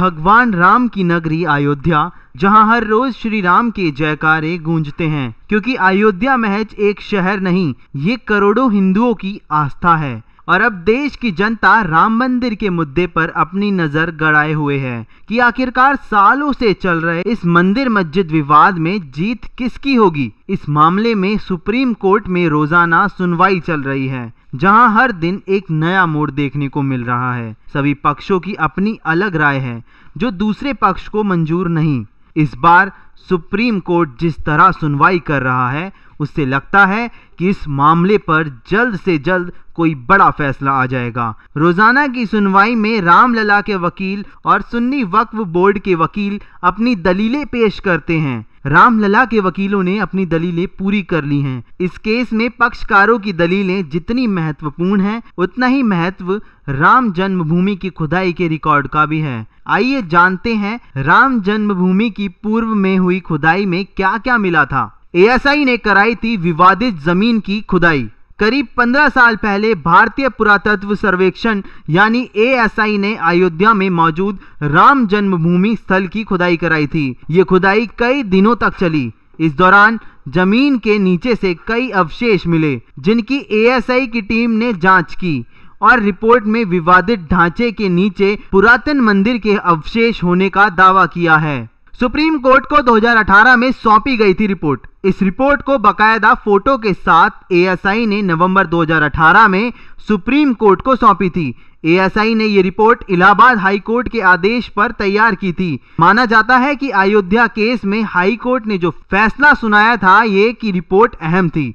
भगवान राम की नगरी अयोध्या जहां हर रोज श्री राम के जयकारे गूंजते हैं क्योंकि अयोध्या महज एक शहर नहीं ये करोड़ों हिंदुओं की आस्था है और अब देश की जनता राम मंदिर के मुद्दे पर अपनी नजर गड़ाए हुए है कि आखिरकार सालों से चल रहे इस मंदिर मस्जिद विवाद में जीत किसकी होगी इस मामले में सुप्रीम कोर्ट में रोजाना सुनवाई चल रही है जहां हर दिन एक नया मोड़ देखने को मिल रहा है सभी पक्षों की अपनी अलग राय है जो दूसरे पक्ष को मंजूर नहीं इस बार सुप्रीम कोर्ट जिस तरह सुनवाई कर रहा है उससे लगता है कि इस मामले पर जल्द से जल्द कोई बड़ा फैसला आ जाएगा रोजाना की सुनवाई में रामलला के वकील और सुन्नी वक्फ बोर्ड के वकील अपनी दलीलें पेश करते हैं रामलला के वकीलों ने अपनी दलीलें पूरी कर ली हैं इस केस में पक्षकारों की दलीलें जितनी महत्वपूर्ण हैं उतना ही महत्व राम जन्मभूमि की खुदाई के रिकॉर्ड का भी है आइए जानते हैं राम जन्मभूमि की पूर्व में हुई खुदाई में क्या क्या मिला था एएसआई ने कराई थी विवादित जमीन की खुदाई करीब 15 साल पहले भारतीय पुरातत्व सर्वेक्षण यानी ए ने अयोध्या में मौजूद राम जन्मभूमि स्थल की खुदाई कराई थी ये खुदाई कई दिनों तक चली इस दौरान जमीन के नीचे से कई अवशेष मिले जिनकी ए की टीम ने जांच की और रिपोर्ट में विवादित ढांचे के नीचे पुरातन मंदिर के अवशेष होने का दावा किया है सुप्रीम कोर्ट को 2018 में सौंपी गई थी रिपोर्ट इस रिपोर्ट को बकायदा फोटो के साथ एएसआई ने नवंबर 2018 में सुप्रीम कोर्ट को सौंपी थी एएसआई ने ये रिपोर्ट इलाहाबाद हाई कोर्ट के आदेश पर तैयार की थी माना जाता है कि अयोध्या केस में हाई कोर्ट ने जो फैसला सुनाया था ये की रिपोर्ट अहम थी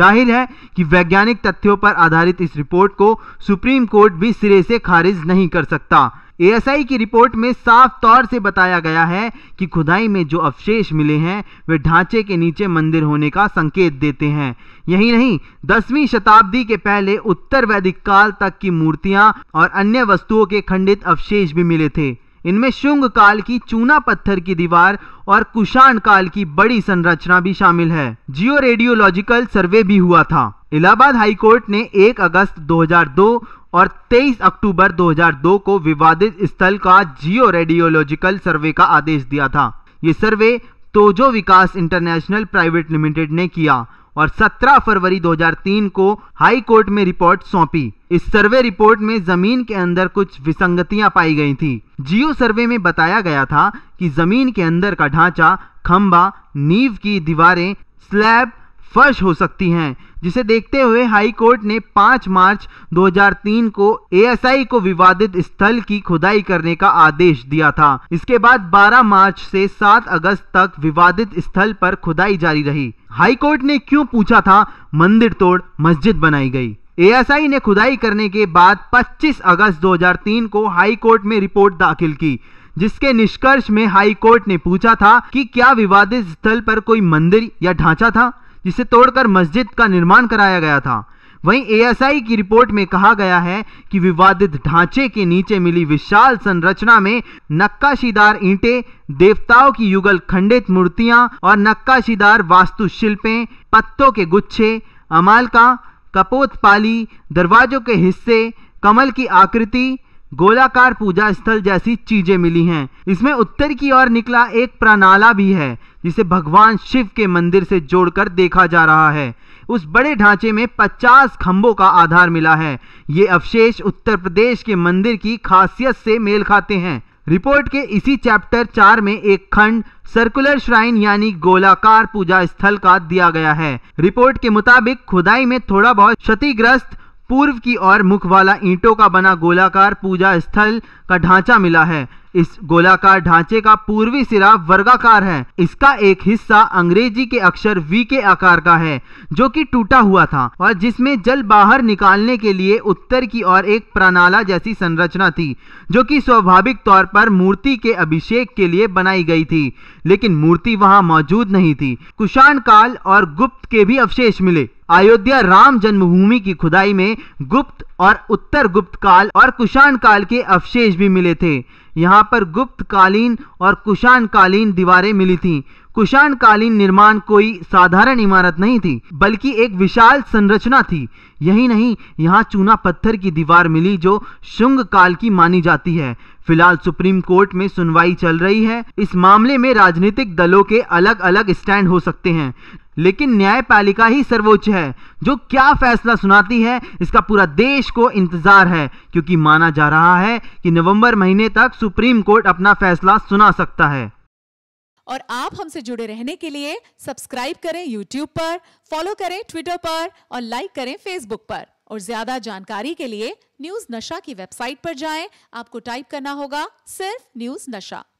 जाहिर है कि वैज्ञानिक तथ्यों पर आधारित इस रिपोर्ट को सुप्रीम कोर्ट भी सिरे से खारिज नहीं कर सकता एएसआई की रिपोर्ट में साफ तौर से बताया गया है कि खुदाई में जो अवशेष मिले हैं वे ढांचे के नीचे मंदिर होने का संकेत देते हैं यही नहीं दसवीं शताब्दी के पहले उत्तर वैदिक काल तक की मूर्तियां और अन्य वस्तुओं के खंडित अवशेष भी मिले थे इनमें शुंग काल की चूना पत्थर की दीवार और कुषाण काल की बड़ी संरचना भी शामिल है जियो रेडियोलॉजिकल सर्वे भी हुआ था इलाहाबाद हाईकोर्ट ने 1 अगस्त 2002 और 23 अक्टूबर 2002 को विवादित स्थल का जियो रेडियोलॉजिकल सर्वे का आदेश दिया था ये सर्वे तोजो विकास इंटरनेशनल प्राइवेट लिमिटेड ने किया और 17 फरवरी 2003 को हाई कोर्ट में रिपोर्ट सौंपी इस सर्वे रिपोर्ट में जमीन के अंदर कुछ विसंगतियां पाई गई थी जियो सर्वे में बताया गया था कि जमीन के अंदर का ढांचा खंबा नींव की दीवारें स्लैब फर्श हो सकती हैं जिसे देखते हुए हाई कोर्ट ने 5 मार्च 2003 को एएसआई को विवादित स्थल की खुदाई करने का आदेश दिया था इसके बाद 12 मार्च से 7 अगस्त तक विवादित स्थल पर खुदाई जारी रही हाई कोर्ट ने क्यों पूछा था मंदिर तोड़ मस्जिद बनाई गई एएसआई ने खुदाई करने के बाद 25 अगस्त 2003 को हाई कोर्ट में रिपोर्ट दाखिल की जिसके निष्कर्ष में हाई कोर्ट ने पूछा था कि क्या विवादित स्थल पर कोई मंदिर या ढांचा था जिसे तोड़कर मस्जिद का निर्माण कराया गया था वहीं एएसआई की रिपोर्ट में कहा गया है कि विवादित ढांचे के नीचे मिली विशाल संरचना में नक्काशीदार ईंटें देवताओं की युगल खंडित मूर्तियां और नक्काशीदार वास्तुशिल्पें पत्तों के गुच्छे अमालका कपोतपाली दरवाजों के हिस्से कमल की आकृति गोलाकार पूजा स्थल जैसी चीजें मिली हैं इसमें उत्तर की ओर निकला एक प्रणाला भी है जिसे भगवान शिव के मंदिर से जोड़कर देखा जा रहा है उस बड़े ढांचे में 50 खंभों का आधार मिला है ये अवशेष उत्तर प्रदेश के मंदिर की खासियत से मेल खाते हैं रिपोर्ट के इसी चैप्टर चार में एक खंड सर्कुलर श्राइन यानी गोलाकार पूजा स्थल का दिया गया है रिपोर्ट के मुताबिक खुदाई में थोड़ा बहुत क्षतिग्रस्त पूर्व की ओर मुख वाला ईंटों का बना गोलाकार पूजा स्थल का ढांचा मिला है इस गोलाकार ढांचे का पूर्वी सिरा वर्गाकार है इसका एक हिस्सा अंग्रेजी के अक्षर वी के आकार का है जो कि टूटा हुआ था और जिसमें जल बाहर निकालने के लिए उत्तर की ओर एक प्रणाला जैसी संरचना थी जो कि स्वाभाविक तौर पर मूर्ति के अभिषेक के लिए बनाई गई थी लेकिन मूर्ति वहां मौजूद नहीं थी कुषाण काल और गुप्त के भी अवशेष मिले अयोध्या राम जन्मभूमि की खुदाई में गुप्त और उत्तर गुप्त काल और कुषाण काल के अवशेष भी मिले थे यहाँ पर गुप्त कालीन और कुषाण कालीन दीवारें मिली थीं। कुषाण कालीन निर्माण कोई साधारण इमारत नहीं थी बल्कि एक विशाल संरचना थी यही नहीं यहाँ चूना पत्थर की दीवार मिली जो शुंग काल की मानी जाती है फिलहाल सुप्रीम कोर्ट में सुनवाई चल रही है इस मामले में राजनीतिक दलों के अलग अलग स्टैंड हो सकते हैं लेकिन न्यायपालिका ही सर्वोच्च है जो क्या फैसला सुनाती है इसका पूरा देश को इंतजार है क्योंकि माना जा रहा है कि नवंबर महीने तक सुप्रीम कोर्ट अपना फैसला सुना सकता है और आप हमसे जुड़े रहने के लिए सब्सक्राइब करें यूट्यूब पर फॉलो करें ट्विटर पर और लाइक करें फेसबुक पर और ज्यादा जानकारी के लिए न्यूज नशा की वेबसाइट पर जाएं आपको टाइप करना होगा सिर्फ न्यूज नशा